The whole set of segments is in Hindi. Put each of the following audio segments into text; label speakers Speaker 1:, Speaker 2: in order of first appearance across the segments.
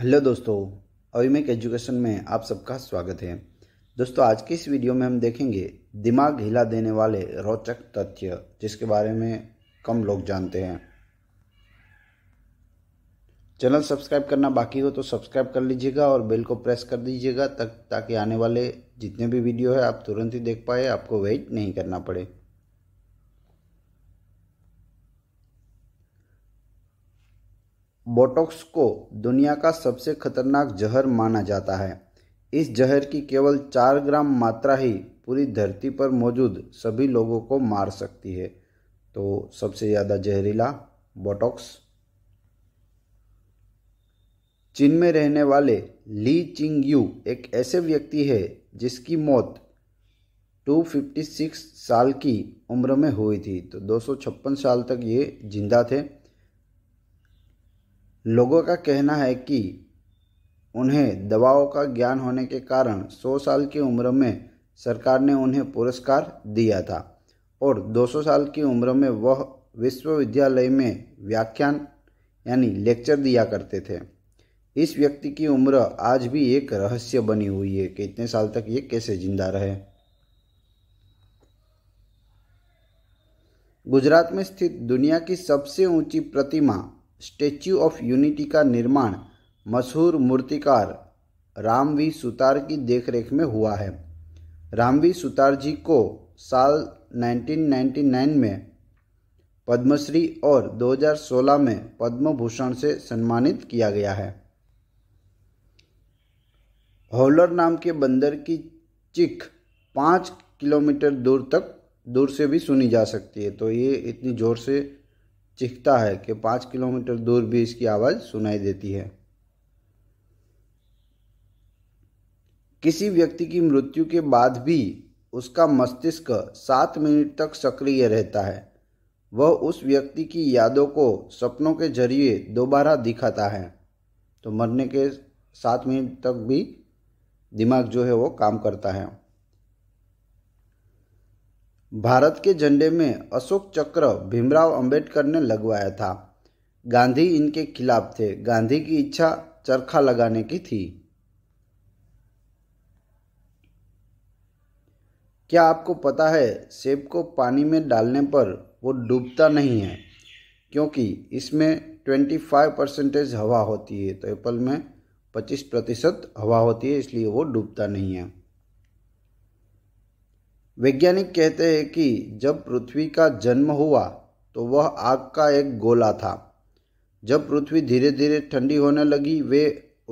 Speaker 1: हेलो दोस्तों अविमेक एजुकेशन में आप सबका स्वागत है दोस्तों आज की इस वीडियो में हम देखेंगे दिमाग हिला देने वाले रोचक तथ्य जिसके बारे में कम लोग जानते हैं चैनल सब्सक्राइब करना बाकी हो तो सब्सक्राइब कर लीजिएगा और बेल को प्रेस कर दीजिएगा तक ताकि आने वाले जितने भी वीडियो है आप तुरंत ही देख पाए आपको वेट नहीं करना पड़े बोटॉक्स को दुनिया का सबसे खतरनाक जहर माना जाता है इस जहर की केवल चार ग्राम मात्रा ही पूरी धरती पर मौजूद सभी लोगों को मार सकती है तो सबसे ज़्यादा जहरीला बोटॉक्स चीन में रहने वाले ली चिंग यू एक ऐसे व्यक्ति है जिसकी मौत 256 साल की उम्र में हुई थी तो दो साल तक ये जिंदा थे लोगों का कहना है कि उन्हें दवाओं का ज्ञान होने के कारण 100 साल की उम्र में सरकार ने उन्हें पुरस्कार दिया था और 200 साल की उम्र में वह विश्वविद्यालय में व्याख्यान यानी लेक्चर दिया करते थे इस व्यक्ति की उम्र आज भी एक रहस्य बनी हुई है कि इतने साल तक ये कैसे जिंदा रहे गुजरात में स्थित दुनिया की सबसे ऊंची प्रतिमा स्टेच्यू ऑफ यूनिटी का निर्माण मशहूर मूर्तिकार रामवी सुतार की देखरेख में हुआ है रामवी सुतार जी को साल 1999 में पद्मश्री और 2016 में पद्म भूषण से सम्मानित किया गया है हौलर नाम के बंदर की चिख पाँच किलोमीटर दूर तक दूर से भी सुनी जा सकती है तो ये इतनी ज़ोर से चिखता है कि पाँच किलोमीटर दूर भी इसकी आवाज़ सुनाई देती है किसी व्यक्ति की मृत्यु के बाद भी उसका मस्तिष्क सात मिनट तक सक्रिय रहता है वह उस व्यक्ति की यादों को सपनों के जरिए दोबारा दिखाता है तो मरने के सात मिनट तक भी दिमाग जो है वो काम करता है भारत के झंडे में अशोक चक्र भीमराव अंबेडकर ने लगवाया था गांधी इनके खिलाफ थे गांधी की इच्छा चरखा लगाने की थी क्या आपको पता है सेब को पानी में डालने पर वो डूबता नहीं है क्योंकि इसमें 25 परसेंटेज हवा होती है तो एप्पल में 25 प्रतिशत हवा होती है इसलिए वो डूबता नहीं है वैज्ञानिक कहते हैं कि जब पृथ्वी का जन्म हुआ तो वह आग का एक गोला था जब पृथ्वी धीरे धीरे ठंडी होने लगी वे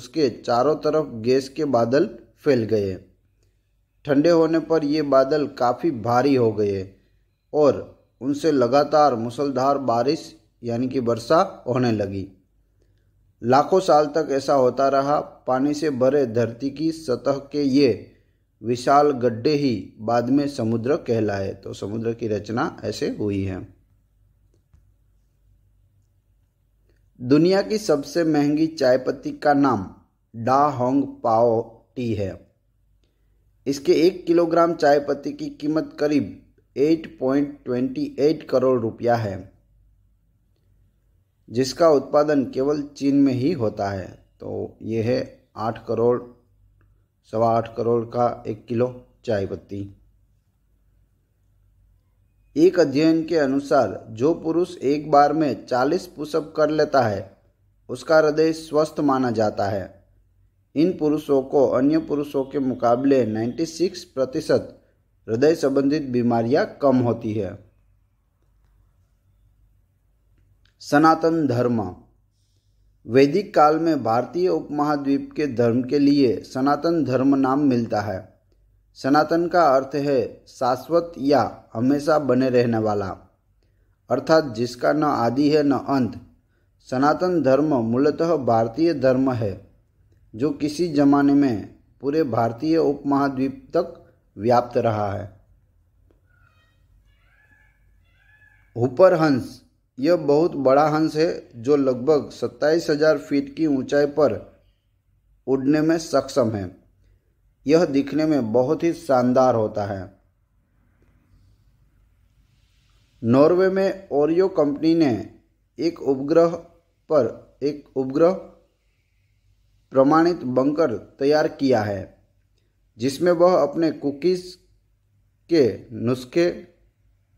Speaker 1: उसके चारों तरफ गैस के बादल फैल गए ठंडे होने पर ये बादल काफ़ी भारी हो गए और उनसे लगातार मूसलधार बारिश यानी कि वर्षा होने लगी लाखों साल तक ऐसा होता रहा पानी से भरे धरती की सतह के ये विशाल गड्ढे ही बाद में समुद्र कहलाए तो समुद्र की रचना ऐसे हुई है दुनिया की सबसे महंगी चाय पत्ती का नाम डा होंग पाओ टी है इसके एक किलोग्राम चाय पत्ती की कीमत करीब 8.28 करोड़ रुपया है जिसका उत्पादन केवल चीन में ही होता है तो यह है आठ करोड़ सवा आठ करोड़ का एक किलो चाय पत्ती एक अध्ययन के अनुसार जो पुरुष एक बार में चालीस पुशअप कर लेता है उसका हृदय स्वस्थ माना जाता है इन पुरुषों को अन्य पुरुषों के मुकाबले 96 प्रतिशत हृदय संबंधित बीमारियां कम होती है सनातन धर्म वैदिक काल में भारतीय उपमहाद्वीप के धर्म के लिए सनातन धर्म नाम मिलता है सनातन का अर्थ है शाश्वत या हमेशा बने रहने वाला अर्थात जिसका न आदि है न अंत सनातन धर्म मूलतः भारतीय धर्म है जो किसी जमाने में पूरे भारतीय उपमहाद्वीप तक व्याप्त रहा है हुपर हंस यह बहुत बड़ा हंस है जो लगभग सत्ताईस हजार फीट की ऊंचाई पर उड़ने में सक्षम है यह दिखने में बहुत ही शानदार होता है नॉर्वे में ओरियो कंपनी ने एक उपग्रह पर एक उपग्रह प्रमाणित बंकर तैयार किया है जिसमें वह अपने कुकीज़ के नुस्खे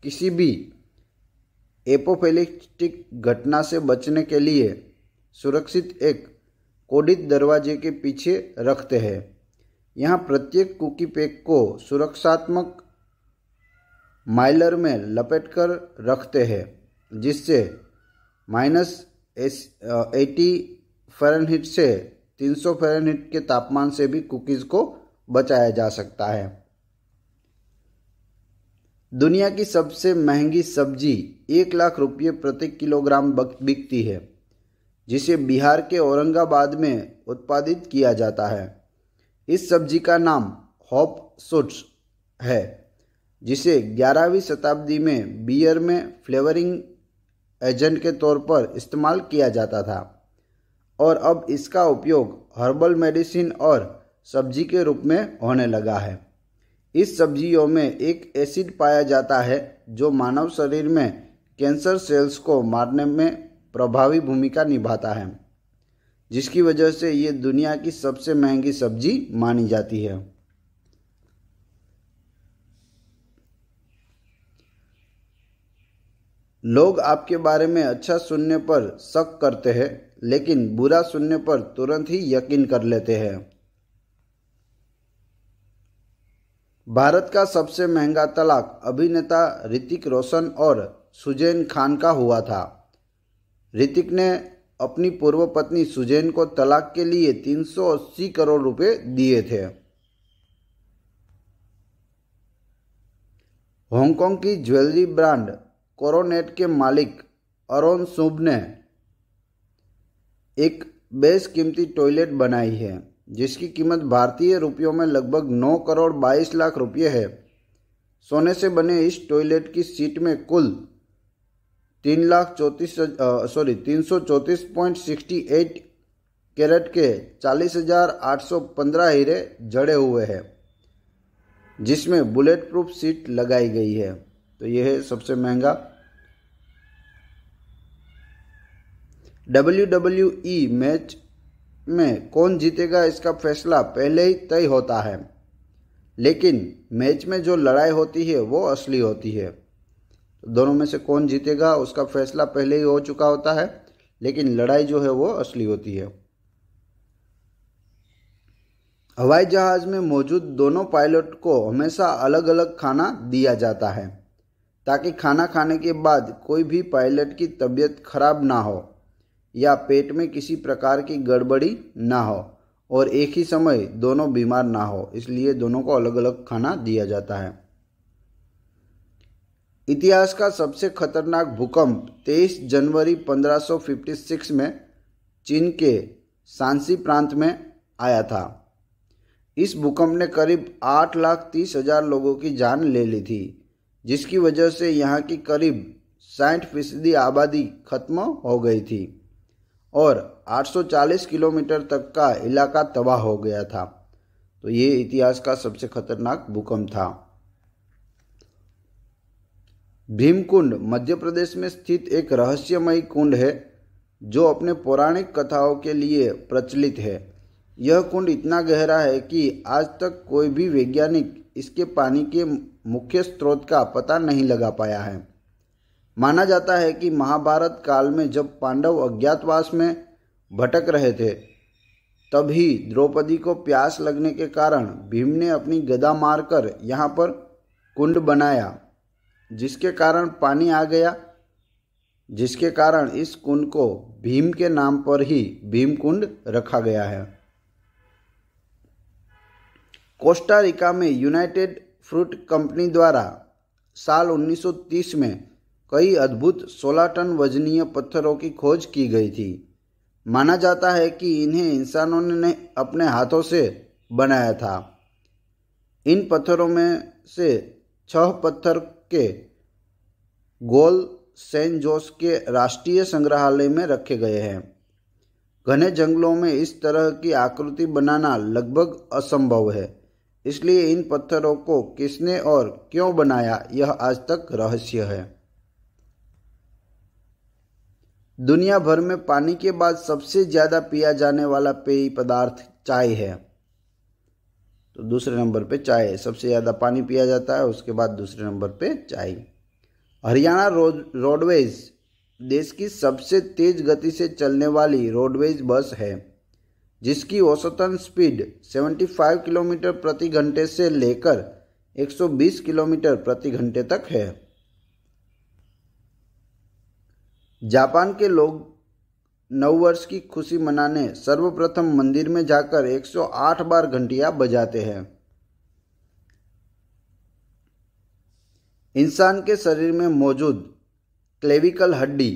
Speaker 1: किसी भी एपोफेलिस्टिक घटना से बचने के लिए सुरक्षित एक कोडित दरवाजे के पीछे रखते हैं यहाँ प्रत्येक कुकी पैक को सुरक्षात्मक माइलर में लपेटकर रखते हैं जिससे माइनस एटी फ़ारेनहीट से 300 सौ के तापमान से भी कुकीज़ को बचाया जा सकता है दुनिया की सबसे महंगी सब्जी एक लाख रुपये प्रति किलोग्राम बिकती है जिसे बिहार के औरंगाबाद में उत्पादित किया जाता है इस सब्जी का नाम हॉप सुट्स है जिसे 11वीं शताब्दी में बियर में फ्लेवरिंग एजेंट के तौर पर इस्तेमाल किया जाता था और अब इसका उपयोग हर्बल मेडिसिन और सब्जी के रूप में होने लगा है इस सब्जियों में एक एसिड पाया जाता है जो मानव शरीर में कैंसर सेल्स को मारने में प्रभावी भूमिका निभाता है जिसकी वजह से ये दुनिया की सबसे महंगी सब्जी मानी जाती है लोग आपके बारे में अच्छा सुनने पर शक करते हैं लेकिन बुरा सुनने पर तुरंत ही यकीन कर लेते हैं भारत का सबसे महंगा तलाक अभिनेता ऋतिक रोशन और सुजैन खान का हुआ था ऋतिक ने अपनी पूर्व पत्नी सुजैन को तलाक के लिए 380 करोड़ रुपए दिए थे हांगकांग की ज्वेलरी ब्रांड कोरोनेट के मालिक अरोन शुभ ने एक बेशकीमती टॉयलेट बनाई है जिसकी कीमत भारतीय रुपयों में लगभग 9 करोड़ 22 लाख रुपये है सोने से बने इस टॉयलेट की सीट में कुल तीन लाख चौंतीस सॉरी तीन सौ चौंतीस पॉइंट सिक्सटी एट कैरेट के चालीस हजार आठ सौ पंद्रह हीरे जड़े हुए हैं जिसमें बुलेट प्रूफ सीट लगाई गई है तो यह है सबसे महंगा डब्ल्यू डब्ल्यू ई मैच में कौन जीतेगा इसका फैसला पहले ही तय होता है लेकिन मैच में जो लड़ाई होती है वो असली होती है दोनों में से कौन जीतेगा उसका फैसला पहले ही हो चुका होता है लेकिन लड़ाई जो है वो असली होती है हवाई जहाज में मौजूद दोनों पायलट को हमेशा अलग अलग खाना दिया जाता है ताकि खाना खाने के बाद कोई भी पायलट की तबीयत खराब ना हो या पेट में किसी प्रकार की गड़बड़ी ना हो और एक ही समय दोनों बीमार ना हो इसलिए दोनों को अलग अलग खाना दिया जाता है इतिहास का सबसे खतरनाक भूकंप 23 जनवरी 1556 में चीन के सांसी प्रांत में आया था इस भूकंप ने करीब आठ लाख तीस हजार लोगों की जान ले ली थी जिसकी वजह से यहाँ की करीब साठ फीसदी आबादी खत्म हो गई थी और 840 किलोमीटर तक का इलाका तबाह हो गया था तो ये इतिहास का सबसे खतरनाक भूकंप था भीमकुंड मध्य प्रदेश में स्थित एक रहस्यमयी कुंड है जो अपने पौराणिक कथाओं के लिए प्रचलित है यह कुंड इतना गहरा है कि आज तक कोई भी वैज्ञानिक इसके पानी के मुख्य स्रोत का पता नहीं लगा पाया है माना जाता है कि महाभारत काल में जब पांडव अज्ञातवास में भटक रहे थे तभी द्रौपदी को प्यास लगने के कारण भीम ने अपनी गदा मारकर यहाँ पर कुंड बनाया जिसके कारण पानी आ गया जिसके कारण इस कुंड को भीम के नाम पर ही भीम कुंड रखा गया है कोस्टारिका में यूनाइटेड फ्रूट कंपनी द्वारा साल 1930 में कई अद्भुत 16 टन वजनीय पत्थरों की खोज की गई थी माना जाता है कि इन्हें इंसानों ने अपने हाथों से बनाया था इन पत्थरों में से छह पत्थर के गोल सेंट जोस के राष्ट्रीय संग्रहालय में रखे गए हैं घने जंगलों में इस तरह की आकृति बनाना लगभग असंभव है इसलिए इन पत्थरों को किसने और क्यों बनाया यह आज तक रहस्य है दुनिया भर में पानी के बाद सबसे ज़्यादा पिया जाने वाला पेय पदार्थ चाय है तो दूसरे नंबर पे चाय सबसे ज़्यादा पानी पिया जाता है उसके बाद दूसरे नंबर पे चाय हरियाणा रोड रोडवेज देश की सबसे तेज गति से चलने वाली रोडवेज बस है जिसकी औसतन स्पीड 75 किलोमीटर प्रति घंटे से लेकर 120 किलोमीटर प्रति घंटे तक है जापान के लोग नव वर्ष की खुशी मनाने सर्वप्रथम मंदिर में जाकर 108 बार घंटियां बजाते हैं इंसान के शरीर में मौजूद क्लेविकल हड्डी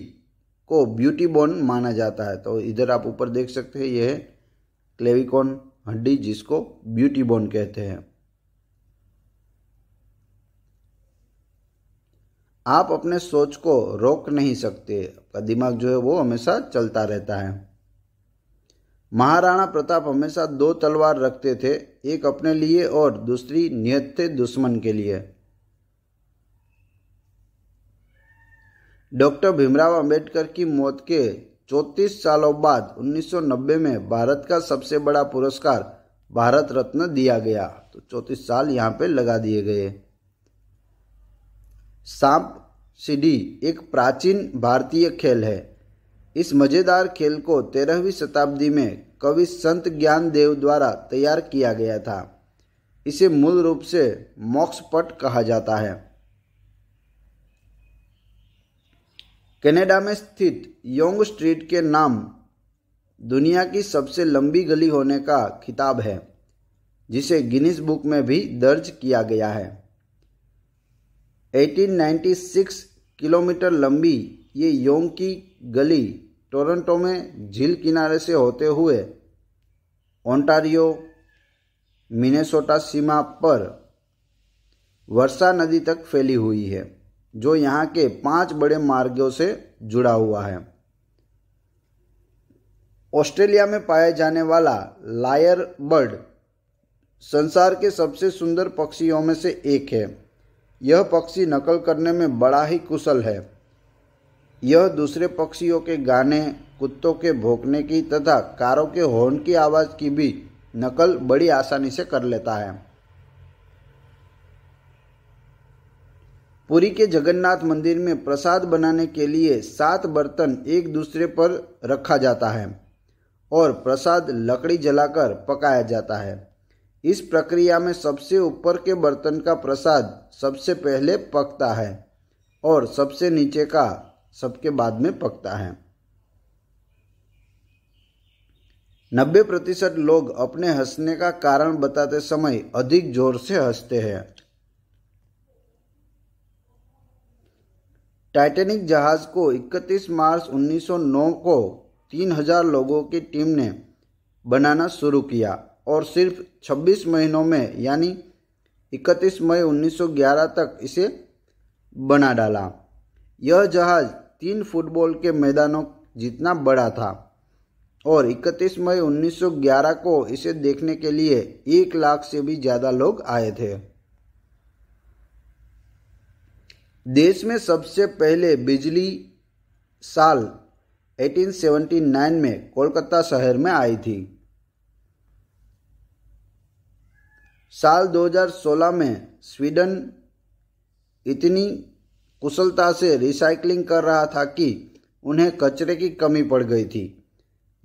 Speaker 1: को ब्यूटी बोन माना जाता है तो इधर आप ऊपर देख सकते हैं यह क्लेविकॉन हड्डी जिसको ब्यूटी बोन कहते हैं आप अपने सोच को रोक नहीं सकते आपका दिमाग जो है वो हमेशा चलता रहता है महाराणा प्रताप हमेशा दो तलवार रखते थे एक अपने लिए और दूसरी नियत थे दुश्मन के लिए डॉक्टर भीमराव अंबेडकर की मौत के 34 सालों बाद 1990 में भारत का सबसे बड़ा पुरस्कार भारत रत्न दिया गया तो 34 साल यहाँ पे लगा दिए गए सांप सीढ़ी एक प्राचीन भारतीय खेल है इस मज़ेदार खेल को तेरहवीं शताब्दी में कवि संत ज्ञानदेव द्वारा तैयार किया गया था इसे मूल रूप से मोक्षपट कहा जाता है कनाडा में स्थित योंग स्ट्रीट के नाम दुनिया की सबसे लंबी गली होने का खिताब है जिसे गिनीज बुक में भी दर्ज किया गया है 1896 किलोमीटर लंबी ये योंग की गली टोरंटो में झील किनारे से होते हुए ओंटारियो मिनेसोटा सीमा पर वर्षा नदी तक फैली हुई है जो यहाँ के पांच बड़े मार्गों से जुड़ा हुआ है ऑस्ट्रेलिया में पाया जाने वाला लायर बर्ड संसार के सबसे सुंदर पक्षियों में से एक है यह पक्षी नकल करने में बड़ा ही कुशल है यह दूसरे पक्षियों के गाने कुत्तों के भोंकने की तथा कारों के हॉर्न की आवाज़ की भी नकल बड़ी आसानी से कर लेता है पुरी के जगन्नाथ मंदिर में प्रसाद बनाने के लिए सात बर्तन एक दूसरे पर रखा जाता है और प्रसाद लकड़ी जलाकर पकाया जाता है इस प्रक्रिया में सबसे ऊपर के बर्तन का प्रसाद सबसे पहले पकता है और सबसे नीचे का सबके बाद में पकता है नब्बे प्रतिशत लोग अपने हंसने का कारण बताते समय अधिक जोर से हंसते हैं टाइटैनिक जहाज को 31 मार्च 1909 को 3000 लोगों की टीम ने बनाना शुरू किया और सिर्फ 26 महीनों में यानी 31 मई 1911 तक इसे बना डाला यह जहाज़ तीन फुटबॉल के मैदानों जितना बड़ा था और 31 मई 1911 को इसे देखने के लिए एक लाख से भी ज़्यादा लोग आए थे देश में सबसे पहले बिजली साल 1879 में कोलकाता शहर में आई थी साल 2016 में स्वीडन इतनी कुशलता से रिसाइकलिंग कर रहा था कि उन्हें कचरे की कमी पड़ गई थी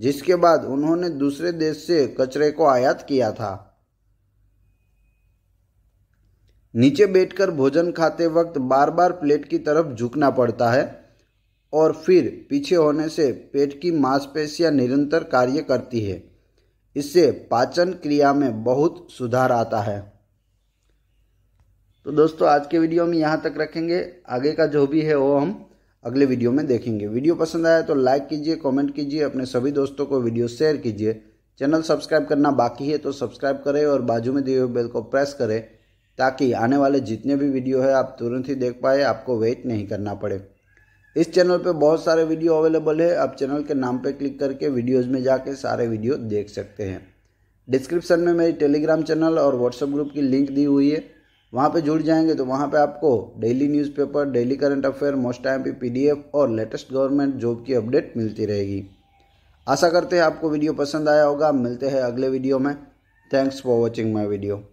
Speaker 1: जिसके बाद उन्होंने दूसरे देश से कचरे को आयात किया था नीचे बैठकर भोजन खाते वक्त बार बार प्लेट की तरफ झुकना पड़ता है और फिर पीछे होने से पेट की मांसपेशियां निरंतर कार्य करती है इससे पाचन क्रिया में बहुत सुधार आता है तो दोस्तों आज के वीडियो में यहाँ तक रखेंगे आगे का जो भी है वो हम अगले वीडियो में देखेंगे वीडियो पसंद आया तो लाइक कीजिए कमेंट कीजिए अपने सभी दोस्तों को वीडियो शेयर कीजिए चैनल सब्सक्राइब करना बाकी है तो सब्सक्राइब करें और बाजू में दिए हुए बेल को प्रेस करें ताकि आने वाले जितने भी वीडियो है आप तुरंत ही देख पाए आपको वेट नहीं करना पड़े इस चैनल पे बहुत सारे वीडियो अवेलेबल है आप चैनल के नाम पे क्लिक करके वीडियोस में जाके सारे वीडियो देख सकते हैं डिस्क्रिप्शन में मेरी टेलीग्राम चैनल और व्हाट्सएप ग्रुप की लिंक दी हुई है वहाँ पे जुड़ जाएंगे तो वहाँ पे आपको daily newspaper daily current affair most time पे पी और लेटेस्ट गवर्नमेंट जॉब की अपडेट मिलती रहेगी आशा करते हैं आपको वीडियो पसंद आया होगा मिलते हैं अगले वीडियो में thanks for watching my video